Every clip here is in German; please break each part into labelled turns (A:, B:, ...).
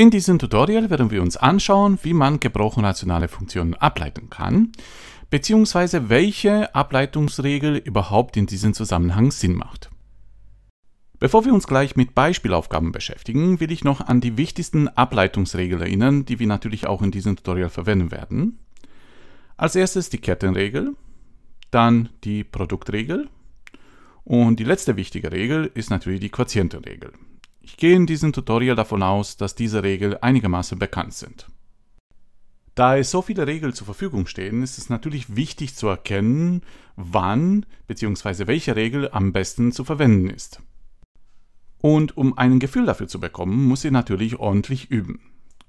A: In diesem Tutorial werden wir uns anschauen, wie man gebrochen-rationale Funktionen ableiten kann, beziehungsweise welche Ableitungsregel überhaupt in diesem Zusammenhang Sinn macht. Bevor wir uns gleich mit Beispielaufgaben beschäftigen, will ich noch an die wichtigsten Ableitungsregeln erinnern, die wir natürlich auch in diesem Tutorial verwenden werden. Als erstes die Kettenregel, dann die Produktregel und die letzte wichtige Regel ist natürlich die Quotientenregel. Ich gehe in diesem Tutorial davon aus, dass diese Regeln einigermaßen bekannt sind. Da es so viele Regeln zur Verfügung stehen, ist es natürlich wichtig zu erkennen, wann bzw. welche Regel am besten zu verwenden ist. Und um ein Gefühl dafür zu bekommen, muss ihr natürlich ordentlich üben.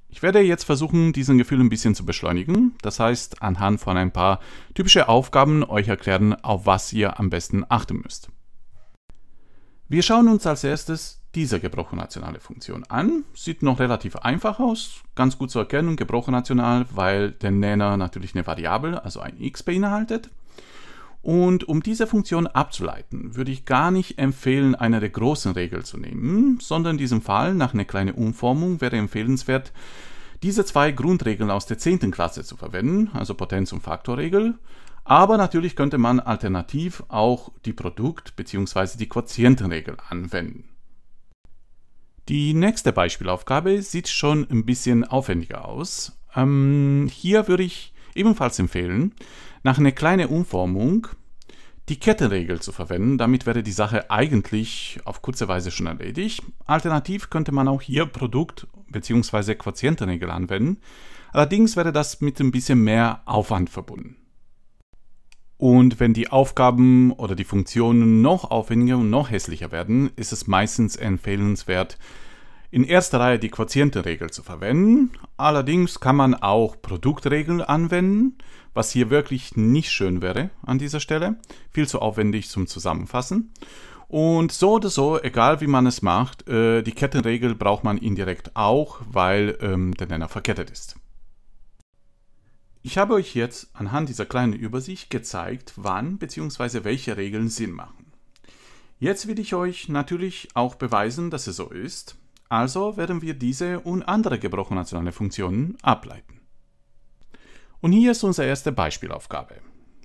A: Ich werde jetzt versuchen, diesen Gefühl ein bisschen zu beschleunigen, das heißt anhand von ein paar typischen Aufgaben euch erklären, auf was ihr am besten achten müsst. Wir schauen uns als erstes dieser gebrochen nationale Funktion an. Sieht noch relativ einfach aus, ganz gut zu erkennen, gebrochen national, weil der Nenner natürlich eine Variable, also ein x beinhaltet. Und um diese Funktion abzuleiten, würde ich gar nicht empfehlen, eine der großen Regeln zu nehmen, sondern in diesem Fall, nach einer kleinen Umformung, wäre empfehlenswert, diese zwei Grundregeln aus der 10. Klasse zu verwenden, also Potenz- und Faktorregel. Aber natürlich könnte man alternativ auch die Produkt- bzw. die Quotientenregel anwenden. Die nächste Beispielaufgabe sieht schon ein bisschen aufwendiger aus. Ähm, hier würde ich ebenfalls empfehlen, nach einer kleinen Umformung die Kettenregel zu verwenden. Damit wäre die Sache eigentlich auf kurze Weise schon erledigt. Alternativ könnte man auch hier Produkt- bzw. Quotientenregel anwenden. Allerdings wäre das mit ein bisschen mehr Aufwand verbunden. Und wenn die Aufgaben oder die Funktionen noch aufwendiger und noch hässlicher werden, ist es meistens empfehlenswert, in erster Reihe die Quotientenregel zu verwenden. Allerdings kann man auch Produktregeln anwenden, was hier wirklich nicht schön wäre an dieser Stelle. Viel zu aufwendig zum Zusammenfassen. Und so oder so, egal wie man es macht, äh, die Kettenregel braucht man indirekt auch, weil ähm, der Nenner verkettet ist. Ich habe euch jetzt anhand dieser kleinen Übersicht gezeigt, wann bzw. welche Regeln Sinn machen. Jetzt will ich euch natürlich auch beweisen, dass es so ist, also werden wir diese und andere gebrochen nationale Funktionen ableiten. Und hier ist unsere erste Beispielaufgabe.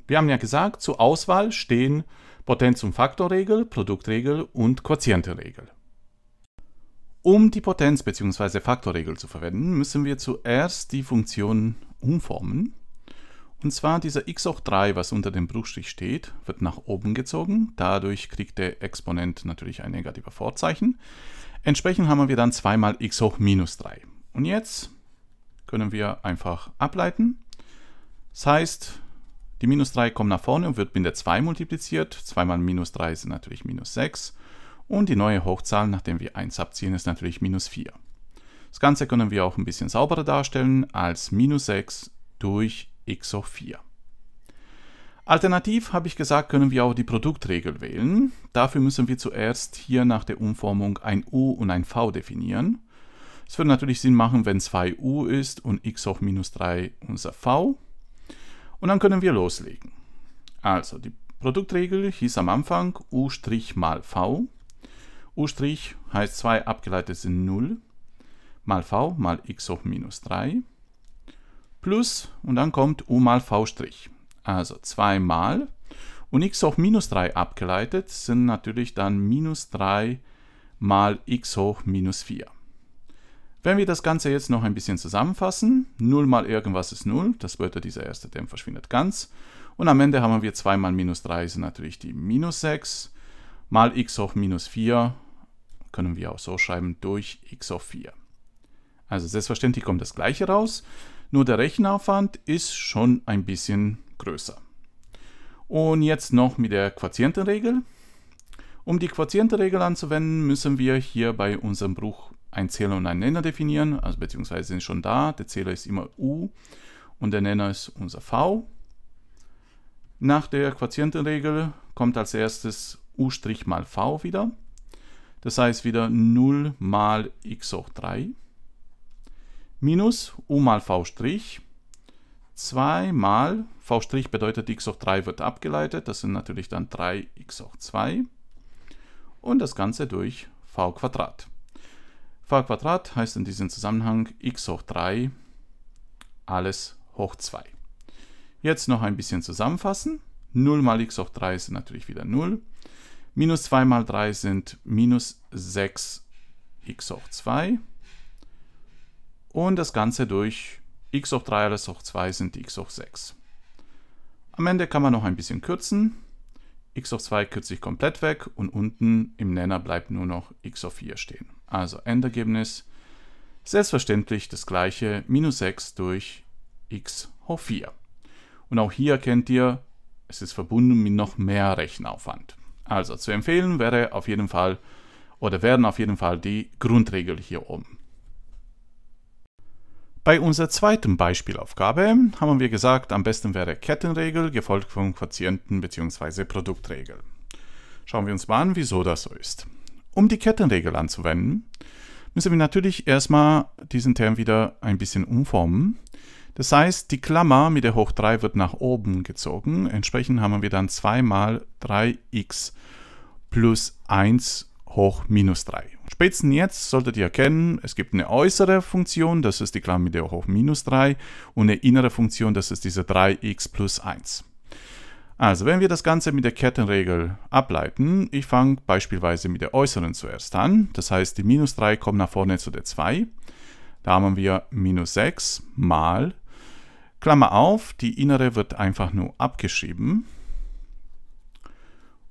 A: Wir haben ja gesagt, zur Auswahl stehen Potenz- und Faktorregel, Produktregel und Quotientenregel. Um die Potenz- bzw. Faktorregel zu verwenden, müssen wir zuerst die Funktion umformen. Und zwar dieser x hoch 3, was unter dem Bruchstrich steht, wird nach oben gezogen. Dadurch kriegt der Exponent natürlich ein negativer Vorzeichen. Entsprechend haben wir dann 2 mal x hoch minus 3. Und jetzt können wir einfach ableiten. Das heißt, die minus 3 kommt nach vorne und wird mit der 2 multipliziert. 2 mal minus 3 sind natürlich minus 6. Und die neue Hochzahl, nachdem wir 1 abziehen, ist natürlich minus 4. Das Ganze können wir auch ein bisschen sauberer darstellen als minus 6 durch x hoch 4. Alternativ, habe ich gesagt, können wir auch die Produktregel wählen. Dafür müssen wir zuerst hier nach der Umformung ein u und ein v definieren. Es würde natürlich Sinn machen, wenn 2u ist und x hoch minus 3 unser v. Und dann können wir loslegen. Also, die Produktregel hieß am Anfang u' mal v. u' heißt 2 abgeleitet sind 0 mal v mal x hoch minus 3 plus und dann kommt u mal v'. Also 2 mal und x hoch minus 3 abgeleitet sind natürlich dann minus 3 mal x hoch minus 4. Wenn wir das Ganze jetzt noch ein bisschen zusammenfassen, 0 mal irgendwas ist 0, das bedeutet, dieser erste Term verschwindet ganz. Und am Ende haben wir 2 mal minus 3 sind natürlich die minus 6 mal x hoch minus 4, können wir auch so schreiben, durch x hoch 4. Also selbstverständlich kommt das gleiche raus, nur der Rechenaufwand ist schon ein bisschen größer. Und jetzt noch mit der Quotientenregel. Um die Quotientenregel anzuwenden, müssen wir hier bei unserem Bruch ein Zähler und einen Nenner definieren, also beziehungsweise sind schon da, der Zähler ist immer U und der Nenner ist unser V. Nach der Quotientenregel kommt als erstes U' mal V wieder, das heißt wieder 0 mal x hoch 3 minus u mal v', 2 mal, v' bedeutet x hoch 3 wird abgeleitet, das sind natürlich dann 3x hoch 2 und das Ganze durch v Quadrat. v Quadrat heißt in diesem Zusammenhang x hoch 3, alles hoch 2. Jetzt noch ein bisschen zusammenfassen. 0 mal x hoch 3 ist natürlich wieder 0. Minus 2 mal 3 sind minus 6 x hoch 2 und das Ganze durch x hoch 3 alles hoch 2 sind x hoch 6. Am Ende kann man noch ein bisschen kürzen. x hoch 2 kürze ich komplett weg und unten im Nenner bleibt nur noch x hoch 4 stehen. Also Endergebnis selbstverständlich das gleiche minus 6 durch x hoch 4. Und auch hier kennt ihr, es ist verbunden mit noch mehr Rechenaufwand. Also zu empfehlen wäre auf jeden Fall oder werden auf jeden Fall die Grundregel hier oben. Bei unserer zweiten Beispielaufgabe haben wir gesagt, am besten wäre Kettenregel gefolgt von Quotienten bzw. Produktregel. Schauen wir uns mal an, wieso das so ist. Um die Kettenregel anzuwenden, müssen wir natürlich erstmal diesen Term wieder ein bisschen umformen. Das heißt, die Klammer mit der hoch 3 wird nach oben gezogen. Entsprechend haben wir dann 2 mal 3x plus 1 hoch minus 3. Spitzen jetzt solltet ihr erkennen, es gibt eine äußere Funktion, das ist die Klammer mit der hoch minus 3 und eine innere Funktion, das ist diese 3x plus 1. Also, wenn wir das Ganze mit der Kettenregel ableiten, ich fange beispielsweise mit der äußeren zuerst an, das heißt, die minus 3 kommt nach vorne zu der 2, da haben wir minus 6 mal, Klammer auf, die innere wird einfach nur abgeschrieben,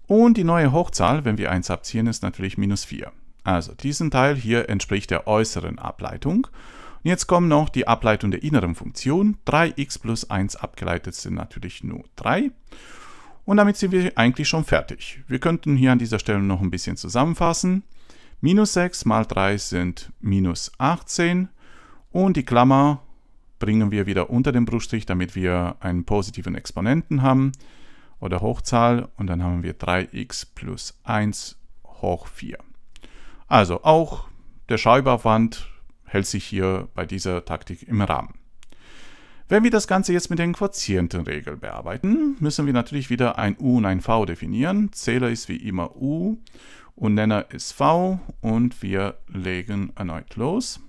A: und die neue Hochzahl, wenn wir 1 abziehen, ist natürlich minus 4. Also diesen Teil hier entspricht der äußeren Ableitung. Und jetzt kommen noch die Ableitung der inneren Funktion. 3x plus 1 abgeleitet sind natürlich nur 3. Und damit sind wir eigentlich schon fertig. Wir könnten hier an dieser Stelle noch ein bisschen zusammenfassen. Minus 6 mal 3 sind minus 18. Und die Klammer bringen wir wieder unter den Bruchstrich, damit wir einen positiven Exponenten haben oder Hochzahl. Und dann haben wir 3x plus 1 hoch 4. Also auch der Scheibaufwand hält sich hier bei dieser Taktik im Rahmen. Wenn wir das Ganze jetzt mit den Quotientenregeln bearbeiten, müssen wir natürlich wieder ein U und ein V definieren. Zähler ist wie immer U und Nenner ist V und wir legen erneut los.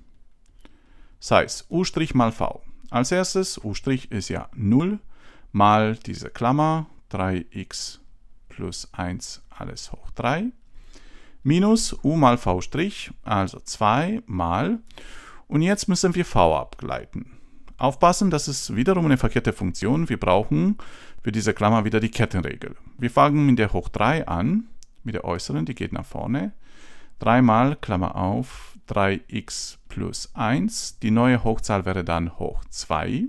A: Sei es U' mal V. Als erstes, U' ist ja 0 mal diese Klammer 3x plus 1 alles hoch 3 minus u mal v', also 2 mal. Und jetzt müssen wir v abgleiten. Aufpassen, das ist wiederum eine verkehrte Funktion. Wir brauchen für diese Klammer wieder die Kettenregel. Wir fangen mit der hoch 3 an, mit der äußeren, die geht nach vorne. 3 mal Klammer auf 3x plus 1. Die neue Hochzahl wäre dann hoch 2.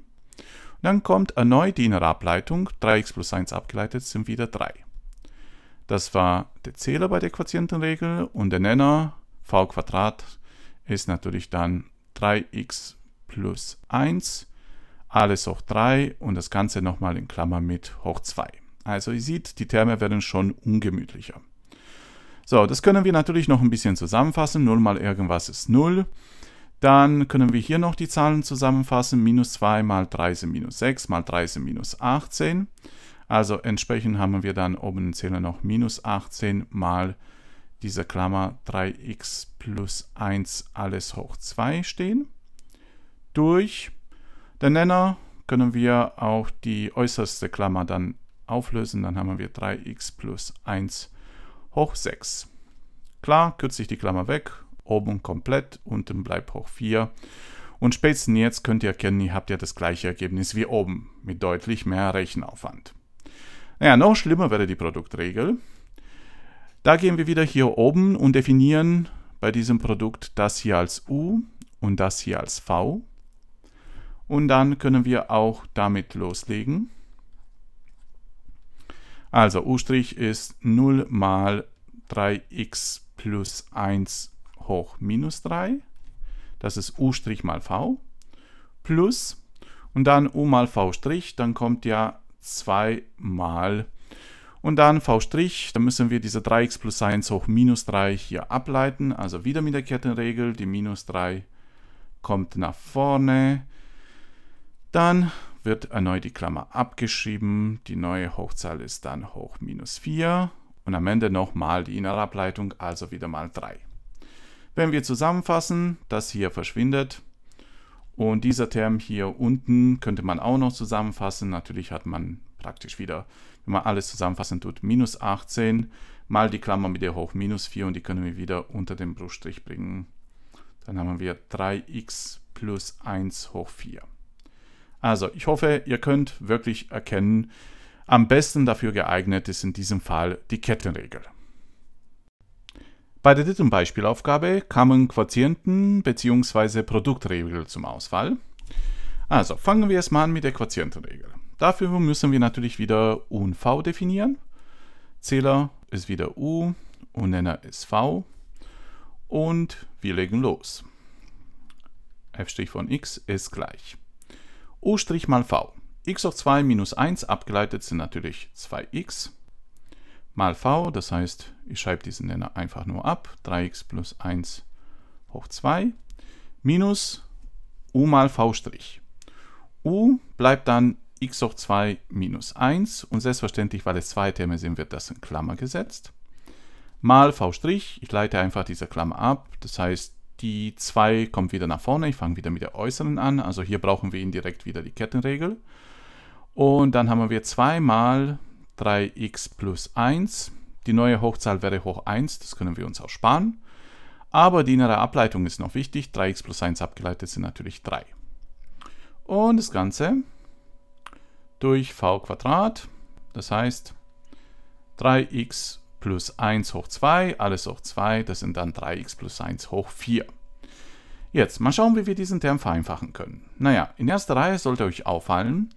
A: Dann kommt erneut die innere Ableitung. 3x plus 1 abgeleitet sind wieder 3. Das war der Zähler bei der Quotientenregel und der Nenner v ist natürlich dann 3x plus 1, alles hoch 3 und das Ganze nochmal in Klammer mit hoch 2. Also ihr seht, die Terme werden schon ungemütlicher. So, das können wir natürlich noch ein bisschen zusammenfassen. 0 mal irgendwas ist 0. Dann können wir hier noch die Zahlen zusammenfassen. Minus 2 mal 3 sind minus 6 mal 3 sind minus 18. Also entsprechend haben wir dann oben im Zähler noch minus 18 mal diese Klammer 3x plus 1 alles hoch 2 stehen. Durch den Nenner können wir auch die äußerste Klammer dann auflösen. Dann haben wir 3x plus 1 hoch 6. Klar, kürze ich die Klammer weg. Oben komplett, unten bleibt hoch 4. Und spätestens jetzt könnt ihr erkennen, ihr habt ja das gleiche Ergebnis wie oben, mit deutlich mehr Rechenaufwand. Naja, noch schlimmer wäre die Produktregel. Da gehen wir wieder hier oben und definieren bei diesem Produkt das hier als U und das hier als V. Und dann können wir auch damit loslegen. Also U' ist 0 mal 3x plus 1 hoch minus 3. Das ist U' mal V. Plus, und dann U mal V', dann kommt ja zweimal. Und dann V', dann müssen wir diese 3x plus 1 hoch minus 3 hier ableiten. Also wieder mit der Kettenregel, die minus 3 kommt nach vorne. Dann wird erneut die Klammer abgeschrieben. Die neue Hochzahl ist dann hoch minus 4. Und am Ende nochmal die innere Ableitung, also wieder mal 3. Wenn wir zusammenfassen, das hier verschwindet, und dieser Term hier unten könnte man auch noch zusammenfassen. Natürlich hat man praktisch wieder, wenn man alles zusammenfassen tut, minus 18 mal die Klammer mit der hoch minus 4 und die können wir wieder unter den Bruchstrich bringen. Dann haben wir 3x plus 1 hoch 4. Also ich hoffe, ihr könnt wirklich erkennen, am besten dafür geeignet ist in diesem Fall die Kettenregel. Bei der dritten Beispielaufgabe kamen Quotienten bzw. Produktregeln zum Ausfall. Also fangen wir erstmal an mit der Quotientenregel. Dafür müssen wir natürlich wieder U und V definieren. Zähler ist wieder U und Nenner ist V. Und wir legen los. f' von x ist gleich u' mal v. x hoch 2 minus 1 abgeleitet sind natürlich 2x mal v, das heißt, ich schreibe diesen Nenner einfach nur ab, 3x plus 1 hoch 2, minus u mal v'. u bleibt dann x hoch 2 minus 1 und selbstverständlich, weil es zwei Terme sind, wird das in Klammer gesetzt, mal v', ich leite einfach diese Klammer ab, das heißt, die 2 kommt wieder nach vorne, ich fange wieder mit der äußeren an, also hier brauchen wir indirekt wieder die Kettenregel. Und dann haben wir 2 mal 3x plus 1. Die neue Hochzahl wäre hoch 1, das können wir uns auch sparen. Aber die innere Ableitung ist noch wichtig. 3x plus 1 abgeleitet sind natürlich 3. Und das Ganze durch v Quadrat. Das heißt 3x plus 1 hoch 2, alles hoch 2, das sind dann 3x plus 1 hoch 4. Jetzt mal schauen, wie wir diesen Term vereinfachen können. Naja, in erster Reihe sollte euch auffallen,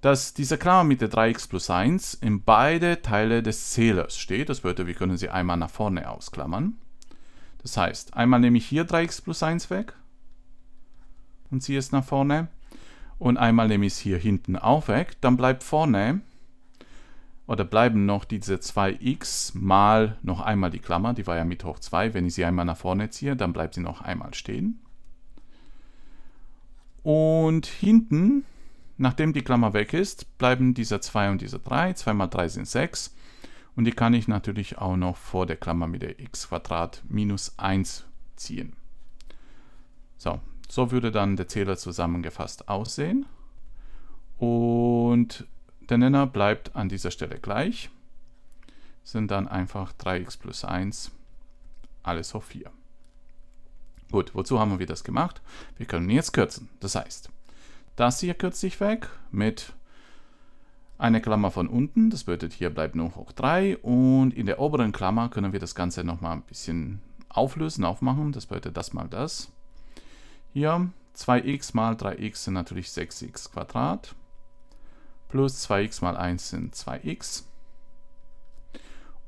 A: dass dieser Klammer mit der 3x plus 1 in beide Teile des Zählers steht. Das bedeutet, wir können sie einmal nach vorne ausklammern. Das heißt, einmal nehme ich hier 3x plus 1 weg und ziehe es nach vorne. Und einmal nehme ich es hier hinten auch weg. Dann bleibt vorne, oder bleiben noch diese 2x mal noch einmal die Klammer, die war ja mit hoch 2. Wenn ich sie einmal nach vorne ziehe, dann bleibt sie noch einmal stehen. Und hinten Nachdem die Klammer weg ist, bleiben dieser 2 und dieser 3. 2 mal 3 sind 6. Und die kann ich natürlich auch noch vor der Klammer mit der x minus 1 ziehen. So, so würde dann der Zähler zusammengefasst aussehen. Und der Nenner bleibt an dieser Stelle gleich. Sind dann einfach 3x plus 1, alles auf 4. Gut, wozu haben wir das gemacht? Wir können jetzt kürzen. Das heißt, das hier kürze ich weg mit einer Klammer von unten. Das bedeutet, hier bleibt nur hoch 3. Und in der oberen Klammer können wir das Ganze nochmal ein bisschen auflösen, aufmachen. Das bedeutet das mal das. Hier 2x mal 3x sind natürlich 6x Quadrat. Plus 2x mal 1 sind 2x.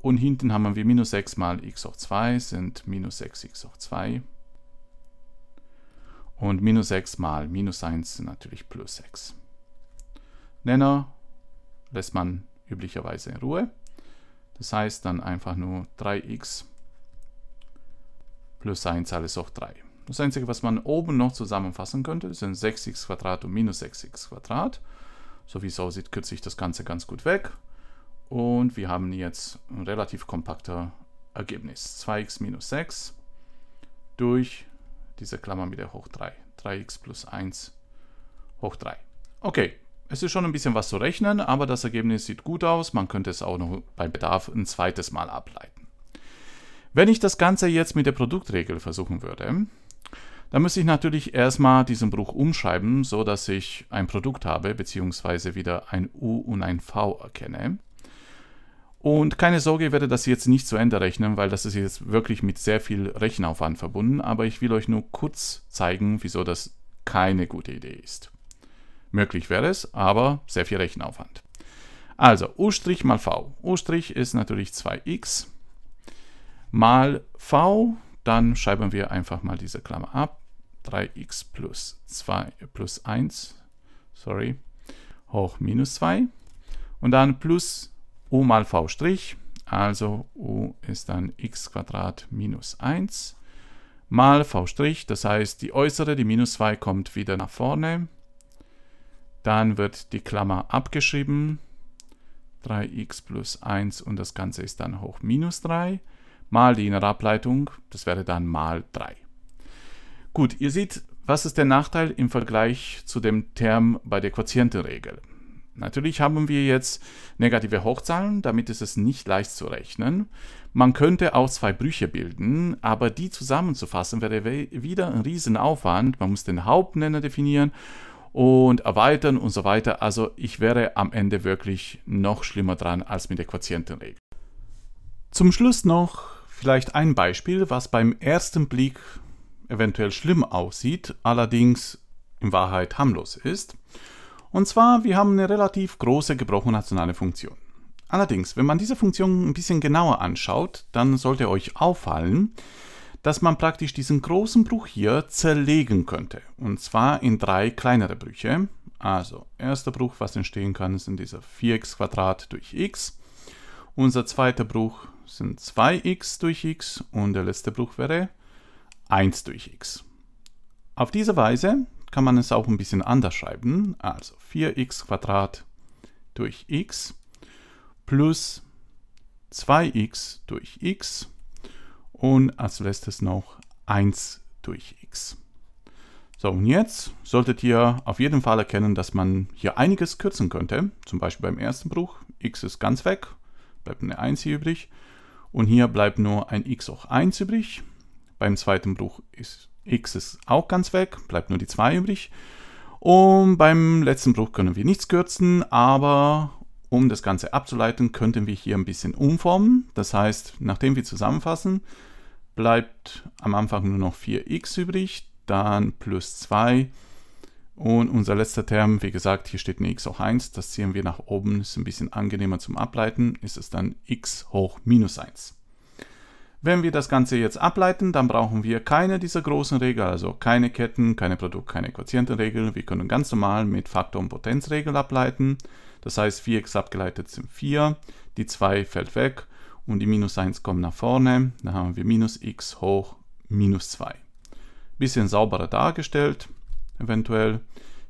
A: Und hinten haben wir minus 6 mal x hoch 2 sind minus 6x hoch 2. Und minus 6 mal minus 1 sind natürlich plus 6. Nenner lässt man üblicherweise in Ruhe. Das heißt dann einfach nur 3x plus 1 alles auf 3. Das Einzige, was man oben noch zusammenfassen könnte, sind 6x und minus 6x. So wie es aussieht, kürze ich das Ganze ganz gut weg. Und wir haben jetzt ein relativ kompakter Ergebnis. 2x minus 6 durch diese Klammer wieder hoch 3. 3x plus 1 hoch 3. Okay, es ist schon ein bisschen was zu rechnen, aber das Ergebnis sieht gut aus. Man könnte es auch noch bei Bedarf ein zweites Mal ableiten. Wenn ich das Ganze jetzt mit der Produktregel versuchen würde, dann müsste ich natürlich erstmal diesen Bruch umschreiben, so dass ich ein Produkt habe, beziehungsweise wieder ein U und ein V erkenne. Und keine Sorge, ich werde das jetzt nicht zu Ende rechnen, weil das ist jetzt wirklich mit sehr viel Rechenaufwand verbunden, aber ich will euch nur kurz zeigen, wieso das keine gute Idee ist. Möglich wäre es, aber sehr viel Rechenaufwand. Also U' mal V. U' ist natürlich 2x mal V, dann schreiben wir einfach mal diese Klammer ab. 3x plus 2 plus 1, sorry, hoch minus 2 und dann plus u mal v', also u ist dann x minus 1 mal v', das heißt die äußere, die minus 2 kommt wieder nach vorne. Dann wird die Klammer abgeschrieben, 3x plus 1 und das Ganze ist dann hoch minus 3 mal die innere Ableitung, das wäre dann mal 3. Gut, ihr seht, was ist der Nachteil im Vergleich zu dem Term bei der Quotientenregel? Natürlich haben wir jetzt negative Hochzahlen, damit ist es nicht leicht zu rechnen. Man könnte auch zwei Brüche bilden, aber die zusammenzufassen wäre wieder ein Riesenaufwand. Man muss den Hauptnenner definieren und erweitern und so weiter. Also ich wäre am Ende wirklich noch schlimmer dran als mit der Quotientenregel. Zum Schluss noch vielleicht ein Beispiel, was beim ersten Blick eventuell schlimm aussieht, allerdings in Wahrheit harmlos ist. Und zwar, wir haben eine relativ große gebrochen-nationale Funktion. Allerdings, wenn man diese Funktion ein bisschen genauer anschaut, dann sollte euch auffallen, dass man praktisch diesen großen Bruch hier zerlegen könnte. Und zwar in drei kleinere Brüche. Also, erster Bruch, was entstehen kann, sind dieser 4x durch x. Unser zweiter Bruch sind 2x durch x und der letzte Bruch wäre 1 durch x. Auf diese Weise kann man es auch ein bisschen anders schreiben. Also 4x durch x plus 2x durch x und als letztes noch 1 durch x. So, und jetzt solltet ihr auf jeden Fall erkennen, dass man hier einiges kürzen könnte. Zum Beispiel beim ersten Bruch, x ist ganz weg, bleibt eine 1 hier übrig. Und hier bleibt nur ein x hoch 1 übrig. Beim zweiten Bruch ist x ist auch ganz weg, bleibt nur die 2 übrig. Und beim letzten Bruch können wir nichts kürzen, aber um das Ganze abzuleiten, könnten wir hier ein bisschen umformen. Das heißt, nachdem wir zusammenfassen, bleibt am Anfang nur noch 4x übrig, dann plus 2 und unser letzter Term, wie gesagt, hier steht eine x hoch 1, das ziehen wir nach oben, ist ein bisschen angenehmer zum Ableiten, ist es dann x hoch minus 1. Wenn wir das Ganze jetzt ableiten, dann brauchen wir keine dieser großen Regeln, also keine Ketten, keine Produkt, keine Quotientenregeln. Wir können ganz normal mit Faktor- und Potenzregel ableiten. Das heißt, 4x abgeleitet sind 4, die 2 fällt weg und die minus 1 kommt nach vorne. Dann haben wir minus x hoch minus 2. Bisschen sauberer dargestellt, eventuell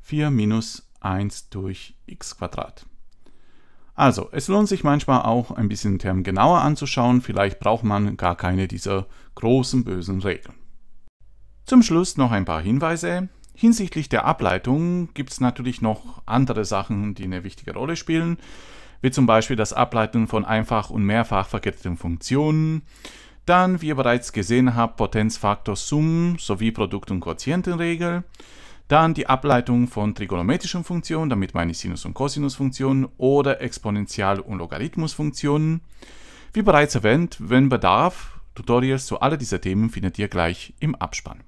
A: 4 minus 1 durch x Quadrat. Also, es lohnt sich manchmal auch ein bisschen Term genauer anzuschauen, vielleicht braucht man gar keine dieser großen bösen Regeln. Zum Schluss noch ein paar Hinweise. Hinsichtlich der Ableitung gibt es natürlich noch andere Sachen, die eine wichtige Rolle spielen, wie zum Beispiel das Ableiten von einfach und mehrfach verketteten Funktionen, dann, wie ihr bereits gesehen habt, Potenzfaktor Summen sowie Produkt- und Quotientenregel, dann die Ableitung von trigonometrischen Funktionen, damit meine Sinus- und Cosinus-Funktionen oder Exponential- und Logarithmus-Funktionen. Wie bereits erwähnt, wenn Bedarf, Tutorials zu all dieser Themen findet ihr gleich im Abspann.